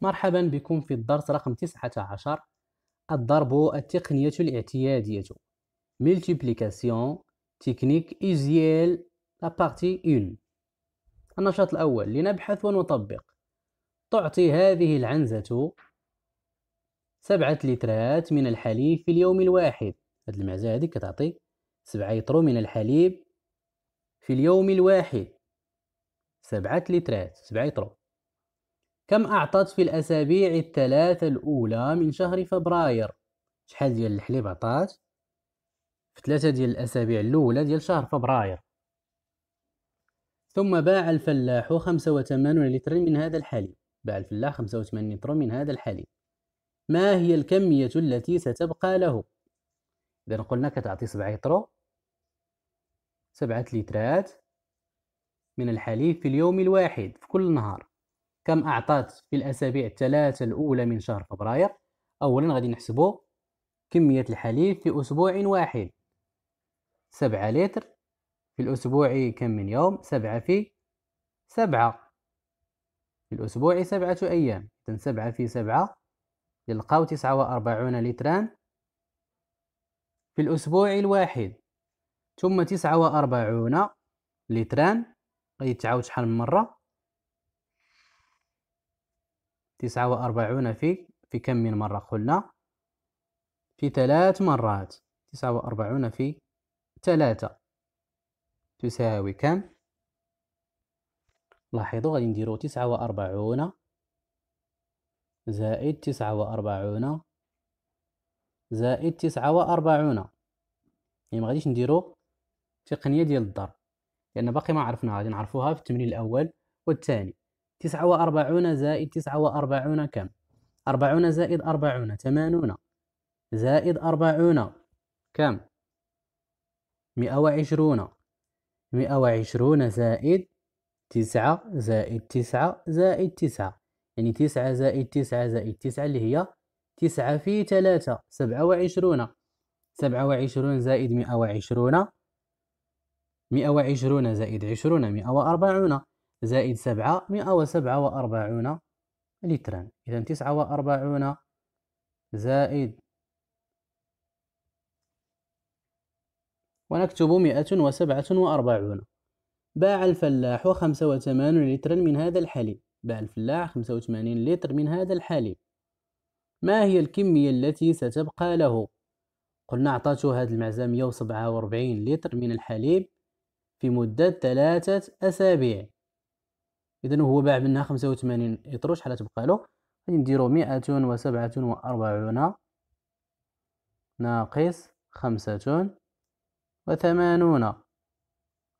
مرحبا بكم في الدرس رقم 19 الضرب التقنية الاعتيادية ملتيبليكاسيون تكنيك إيزيال لابارتي 1 النشاط الأول لنبحث ونطبق تعطي هذه العنزة سبعة لترات من الحليب في اليوم الواحد هاد المعزة هذه كتعطي سبعة يطرو من الحليب في اليوم الواحد سبعة لترات سبعة يطرو كم أعطت في الأسابيع الثلاثة الأولى من شهر فبراير شحال ديال الحليب عطات في ثلاثة ديال الأسابيع الأولى ديال شهر فبراير ثم باع الفلاح خمسة وثمانون لترا من هذا الحليب باع الفلاح خمسة وثمانون لترا من هذا الحليب ما هي الكمية التي ستبقى له إذا قلنا كتعطي سبعة لترو سبعة لترات من الحليب في اليوم الواحد في كل نهار كم أعطات في الأسابيع الثلاثة الأولى من شهر فبراير أولا غادي نحسبو كمية الحليب في أسبوع واحد سبعة لتر في الأسبوع كم من يوم سبعة في سبعة في الأسبوع سبعة أيام إذن سبعة في سبعة يلقاو تسعة وأربعون لتران في الأسبوع الواحد ثم تسعة وأربعون لتران غادي تعاود شحال من مرة تسعة وأربعون في في كم من مرة قلنا في ثلاث مرات تسعة وأربعون في ثلاثة تساوي كم لاحظوا غادي نديرو تسعة وأربعون زائد تسعة وأربعون زائد تسعة وأربعون يعني مغاديش نديرو تقنية ديال الضرب لأن باقي ما عرفنا غادي نعرفوها في التمرين الأول والثاني تسعة وأربعون زائد تسعة وأربعون كم أربعون زائد أربعون ثمانون زائد أربعون كم مئة وعشرون مئة وعشرون زائد تسعة زائد تسعة زائد تسعة يعني تسعة زائد تسعة زائد تسعة اللي هي تسعة في ثلاثة سبعة وعشرون سبعة وعشرون زائد مئة وعشرون مئة وعشرون زائد عشرون مئة وأربعون زائد سبعة مئة وسبعة وأربعون لترا إذا تسعة وأربعون زائد ونكتب مئة وسبعة وأربعون باع الفلاح خمسة وثمانون لترا من هذا الحليب باع الفلاح خمسة وثمانين لتر من هذا الحليب ما هي الكمية التي ستبقى له قلنا أعطته هذا المعزة مئة وسبعة وأربعين لتر من الحليب في مدة ثلاثة أسابيع اذا هو باع منها 85 اطرو شحال تبقى له غادي نديرو 147 ناقص 85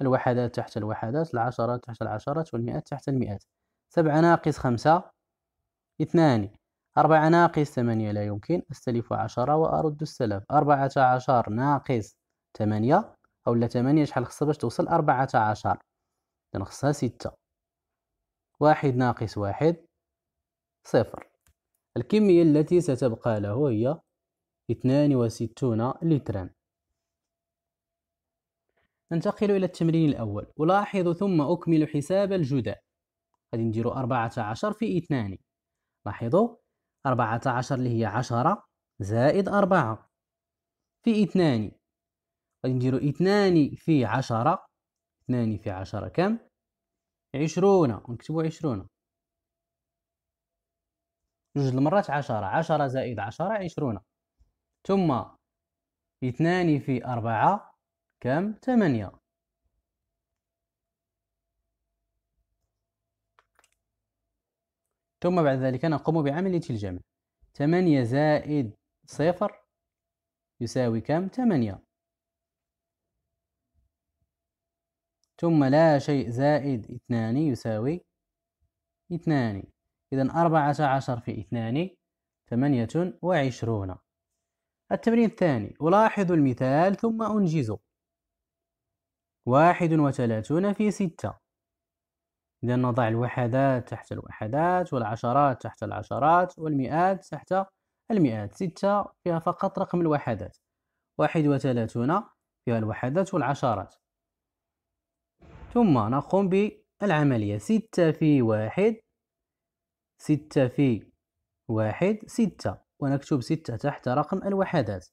الوحدات تحت الوحدات العشرات تحت العشرات والمئات تحت المئات سبعة ناقص خمسة اثنان أربعة ناقص ثمانية لا يمكن أستلف عشرة وأرد السلف أربعة عشر ناقص ثمانية أو لا ثمانية شحال خصها باش توصل أربعة عشر إذا خصها ستة واحد ناقص واحد صفر الكمية التي ستبقى له هي اثنان وستون لترا ننتقل إلى التمرين الأول ألاحظ ثم أكمل حساب الجداء غادي نديرو أربعة عشر في اثنان لاحظوا أربعة عشر اللي هي عشرة زائد أربعة في اثنان غادي نديرو اثنان في عشرة اثنان في عشرة كم عشرون نكتبو عشرون جوج المرات عشرة عشرة زائد عشرة عشرون ثم اثنان في أربعة كم ثمانية ثم بعد ذلك نقوم بعملية الجمع ثمانية زائد صفر يساوي كم ثمانية ثم لا شيء زائد اثنان يساوي اثنان إذا أربعة عشر في اثنان ثمانية وعشرون التمرين الثاني ألاحظ المثال ثم أنجزه واحد وثلاثون في ستة إذا نضع الوحدات تحت الوحدات والعشرات تحت العشرات والمئات تحت المئات ستة فيها فقط رقم الوحدات واحد وثلاثون فيها الوحدات والعشرات ثم نقوم بالعملية ستة في واحد ستة في واحد ستة ونكتب ستة تحت رقم الوحدات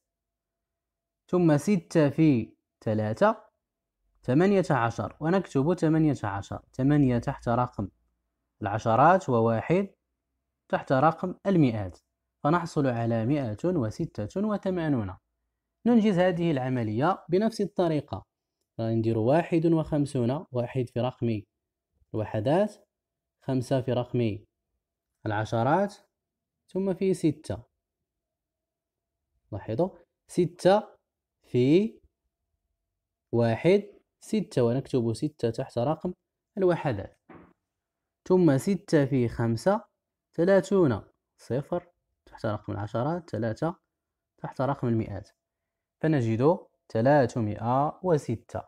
ثم ستة في ثلاثة ثمانية عشر ونكتب ثمانية عشر ثمانية تحت رقم العشرات وواحد تحت رقم المئات فنحصل على مئة وستة وثمانون ننجز هذه العملية بنفس الطريقة غادي نديرو واحد وخمسون واحد في رقم الوحدات خمسة في رقم العشرات ثم في ستة لاحظوا ستة في واحد ستة ونكتب ستة تحت رقم الوحدات ثم ستة في خمسة ثلاثون صفر تحت رقم العشرات ثلاثة تحت رقم المئات فنجد 306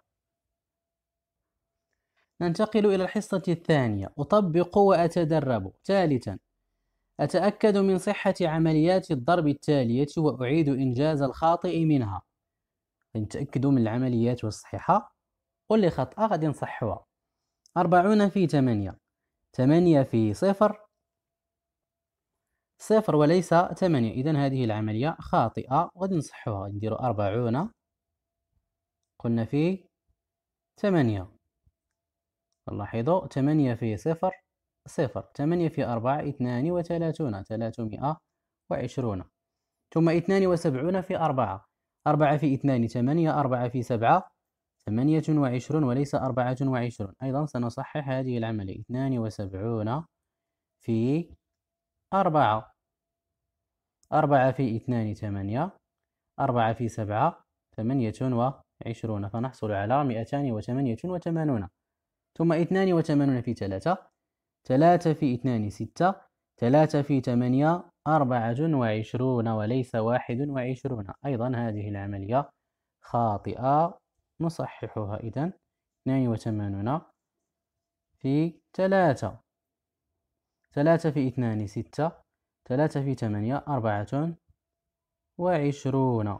ننتقل إلى الحصة الثانية أطبق وأتدرب ثالثا أتأكد من صحة عمليات الضرب التالية وأعيد إنجاز الخاطئ منها نتأكد من العمليات والصحيحة واللي خطأ غادي نصحوها أربعون في ثمانية ثمانية في صفر صفر وليس ثمانية إذا هذه العملية خاطئة غادي نصحوها نديرو أربعون قلنا فيه ثمانية لاحظوا ثمانية في صفر صفر ثمانية في أربعة اثنان وثلاثون ثلاثمائة وعشرون ثم اثنان وسبعون في أربعة أربعة في اثنان ثمانية أربعة في سبعة ثمانية وعشرون وليس أربعة وعشرون أيضا سنصحح هذه العملية اثنان وسبعون في أربعة أربعة في اثنان ثمانية أربعة في سبعة ثمانية عشرون فنحصل على مئتان وثمانية وثمانون ثم اثنان وثمانون في ثلاثة ثلاثة في اثنان ستة ثلاثة في ثمانية أربعة وعشرون وليس واحد وعشرون أيضا هذه العملية خاطئة نصححها إذن اثنان وثمانون في ثلاثة ثلاثة في اثنان ستة ثلاثة في ثمانية أربعة وعشرون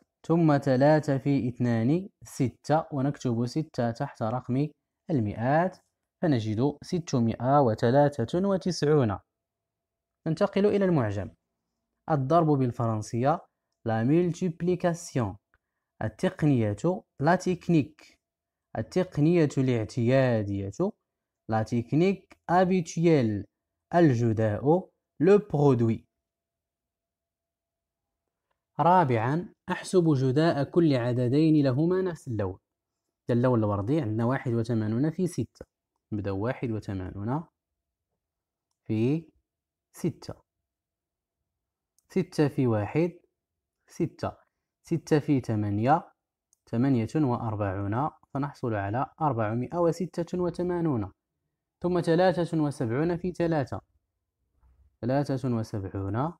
ثم ثلاثة في اثنان ستة ونكتب ستة تحت رقم المئات فنجد ستمائة وثلاثة وتسعون ننتقل إلى المعجم الضرب بالفرنسية لا ملتيبليكاسيون التقنية لا تكنيك التقنية الاعتيادية لا تكنيك أبيتيال الجداء لو برودوي رابعا أحسب جداء كل عددين لهما نفس اللون اللون الوردي عندنا واحد وثمانون في ستة نبداو واحد وثمانون في ستة ستة في واحد ستة ستة في ثمانية ثمانية وأربعون فنحصل على أربعمائة وستة وثمانون ثم ثلاثة وسبعون في ثلاثة ثلاثة وسبعون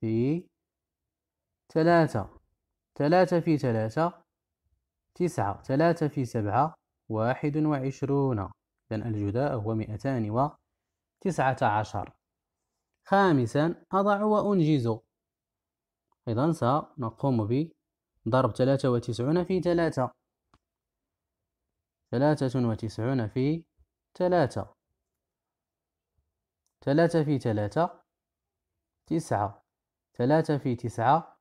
في ثلاثة ثلاثة في ثلاثة تسعة ثلاثة في سبعة واحد وعشرون إذن الجداء هو مئتان وتسعة عشر خامسا أضع وأنجز إذا سنقوم بضرب ثلاثة وتسعون في ثلاثة ثلاثة وتسعون في ثلاثة ثلاثة في ثلاثة تسعة ثلاثة في تسعة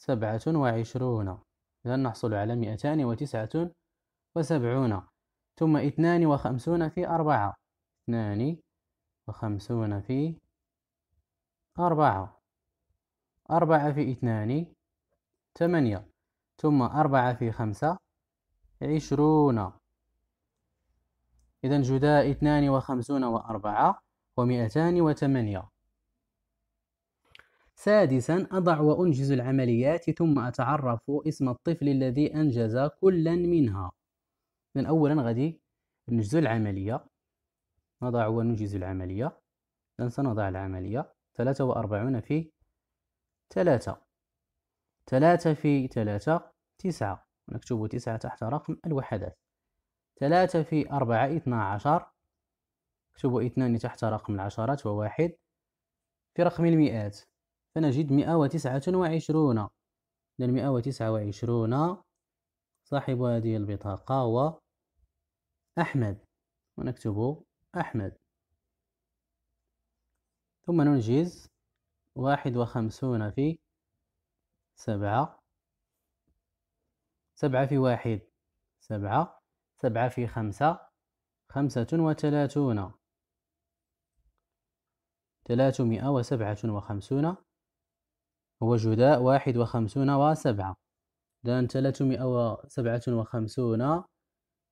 سبعة وعشرون إذا نحصل على مئتان وتسعة وسبعون ثم اثنان وخمسون في أربعة اثنان وخمسون في أربعة أربعة في اثنان ثمانية ثم أربعة في خمسة عشرون إذا جداء اثنان وخمسون وأربعة ومئتان وثمانية سادسا أضع وأنجز العمليات ثم أتعرف اسم الطفل الذي أنجز كلا منها إذن أولا غادي نجزو العملية نضع وننجز العملية إذن سنضع العملية ثلاثة وأربعون في ثلاثة ثلاثة في ثلاثة تسعة ونكتب تسعة تحت رقم الوحدات ثلاثة في أربعة اثنا عشر اكتب اثنان تحت رقم العشرات وواحد في رقم المئات فنجد مئة وتسعة وعشرون إذن مئة وتسعة وعشرون صاحب هذه البطاقة هو أحمد ونكتب أحمد ثم ننجز واحد وخمسون في سبعة سبعة في واحد سبعة سبعة في خمسة خمسة وثلاثون ثلاثمائة وسبعة وخمسون هو جداء واحد وخمسون وسبعة دان ثلاثمائة وسبعة وخمسون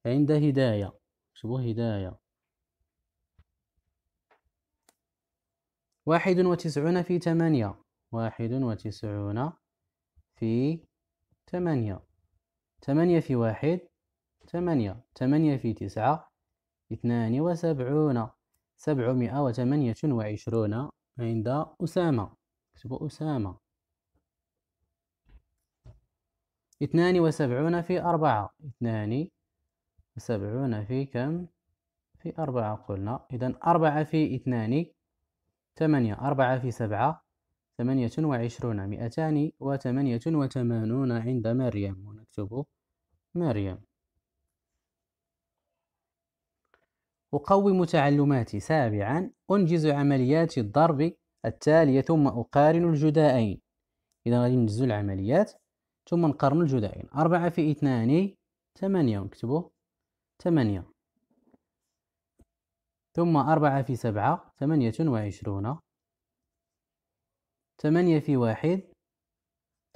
عند هداية شبه هداية واحد وتسعون في ثمانية واحد وتسعون في ثمانية ثمانية في واحد ثمانية ثمانية في تسعة اثنان وسبعون سبعمائة وثمانية وعشرون عند أسامة اكتبوا أسامة اثنان وسبعون في أربعة اثنان وسبعون في كم في أربعة قلنا إذا أربعة في اثنان ثمانية أربعة في سبعة ثمانية وعشرون مئتان وثمانية وثمانون عند مريم ونكتب مريم أقوم تعلماتي سابعا أنجز عمليات الضرب التالية ثم أقارن الجدائين إذا غادي ننجزو العمليات ثم نقارن الجدائين أربعة في اثنان ثمانية ونكتبو ثمانية ثم أربعة في سبعة ثمانية وعشرون ثمانية في واحد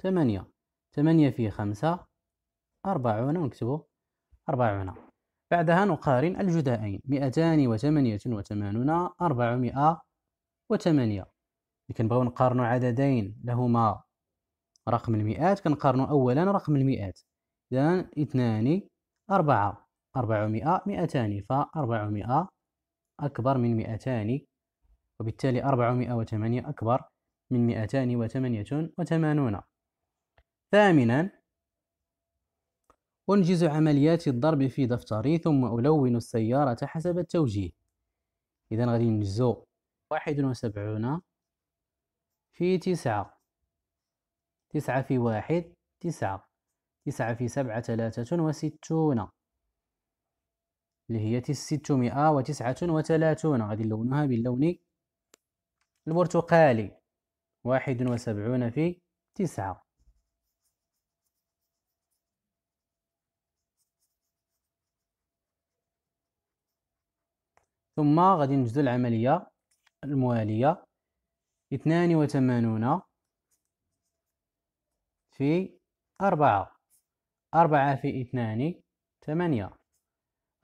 ثمانية ثمانية في خمسة أربعون ونكتبو أربعون بعدها نقارن الجدائين مئتان وثمانية وثمانون أربعمائة وثمانية بغاو نقارنو عددين لهما رقم المئات كنقارنو أولا رقم المئات إذا اثنان أربعة أربعمائة مئتان فأربعمائة أكبر من مئتان وبالتالي أربعمائة وثمانية أكبر من مئتان وثمانية وثمانون ثامنا أنجز عمليات الضرب في دفتري ثم ألون السيارة حسب التوجيه إذا غادي ننجزو واحد وسبعون في تسعة تسعة في واحد تسعة تسعة في سبعة ثلاثة وستون اللي هي ستمائة وتسعة وثلاثون غادي نلونها باللون البرتقالي واحد وسبعون في تسعة ثم غادي نجدو العملية الموالية اثنان وثمانون في أربعة أربعة في اثنان ثمانية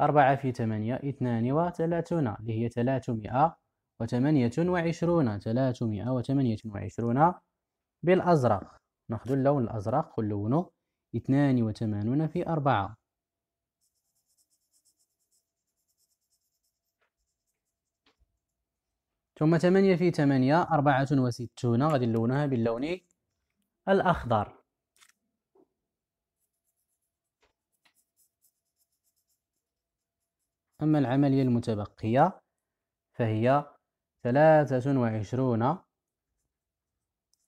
أربعة في ثمانية اثنان وثلاثون اللي هي ثلاثمائة وثمانية وعشرون ثلاثمائة وثمانية وعشرون بالأزرق ناخذ اللون الأزرق ونلونه اثنان وثمانون في أربعة ثم ثمانية في ثمانية أربعة وستون غادي نلونها باللون الأخضر أما العملية المتبقية فهي ثلاثة وعشرون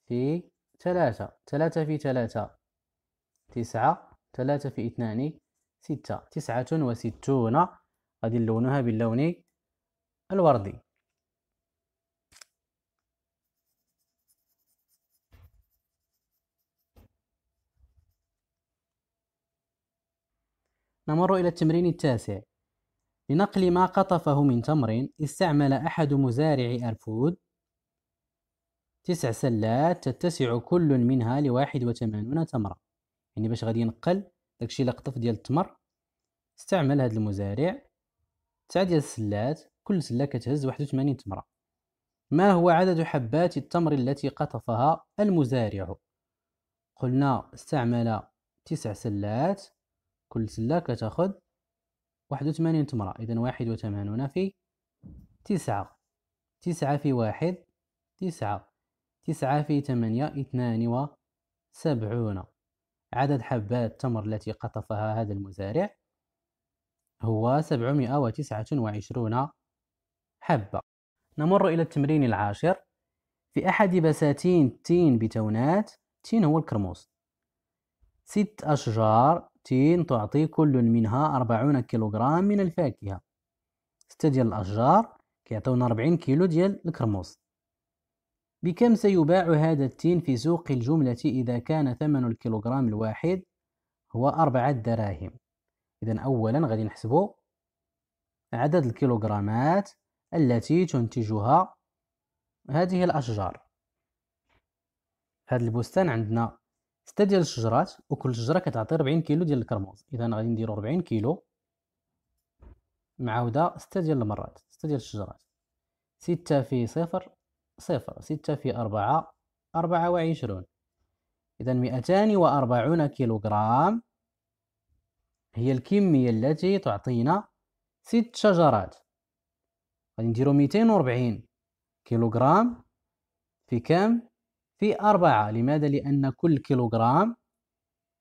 في ثلاثة ثلاثة في ثلاثة تسعة ثلاثة في اثنان ستة تسعة وستون غادي نلونها باللون الوردي نمر إلى التمرين التاسع لنقل ما قطفه من تمر استعمل أحد مزارعي أرفود تسع سلات تتسع كل منها لواحد وثمانون تمرة يعني باش غادي ينقل داكشي اللي قطف ديال التمر استعمل هاد المزارع تسع ديال السلات كل سلة كتهز واحد وثمانين تمرة ما هو عدد حبات التمر التي قطفها المزارع قلنا استعمل تسع سلات كل سلة كتاخد واحد وثمانين تمرة إذا واحد وثمانون في تسعة تسعة في واحد تسعة تسعة في ثمانية اثنان وسبعون عدد حبات التمر التي قطفها هذا المزارع هو سبعمائة وتسعة وعشرون حبة نمر إلى التمرين العاشر في أحد بساتين تين بتونات تين هو الكرموس ست أشجار تين تعطي كل منها أربعون كيلوغرام من الفاكهة ستة ديال الأشجار كيعطيونا أربعين كيلو ديال الكرموز بكم سيباع هذا التين في سوق الجملة إذا كان ثمن الكيلوغرام الواحد هو أربعة دراهم إذا أولا غادي نحسبو عدد الكيلوغرامات التي تنتجها هذه الأشجار هذا البستان عندنا ستة ديال الشجرات وكل شجره كتعطي ربعين كيلو ديال الكرموز اذا غادي نديرو 40 كيلو معاوده ستة ديال المرات ستة ديال الشجرات ستة في صفر صفر ستة في أربعة أربعة وعشرون إذا مئتان وأربعون كيلوغرام هي الكمية التي تعطينا ست شجرات غادي نديرو ميتين وربعين كيلوغرام في كام في أربعة لماذا؟ لأن كل كيلوغرام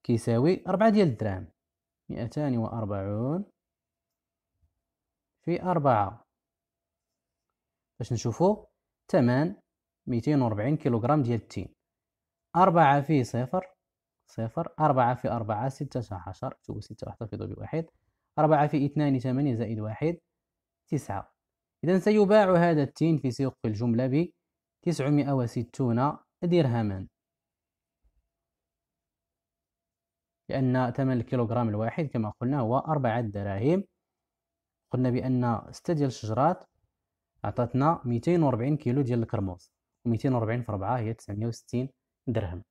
كيساوي أربعة ديال الدراهم مئتان وأربعون في أربعة باش نشوفو تمن ميتين وأربعين كيلوغرام ديال التين أربعة في صفر صفر أربعة في أربعة ستة عشر شوفو ستة ضرب بواحد أربعة في اثنان ثمانية زائد واحد تسعة إذا سيباع هذا التين في سوق الجملة ب تسعمائة وستون درهمان لأن ثمن الكيلوغرام الواحد كما قلنا هو أربعة دراهم قلنا بأن ستة ديال الشجرات عطاتنا ميتين وربعين كيلو ديال الكرموز وميتين 240 في 4 هي وستين درهم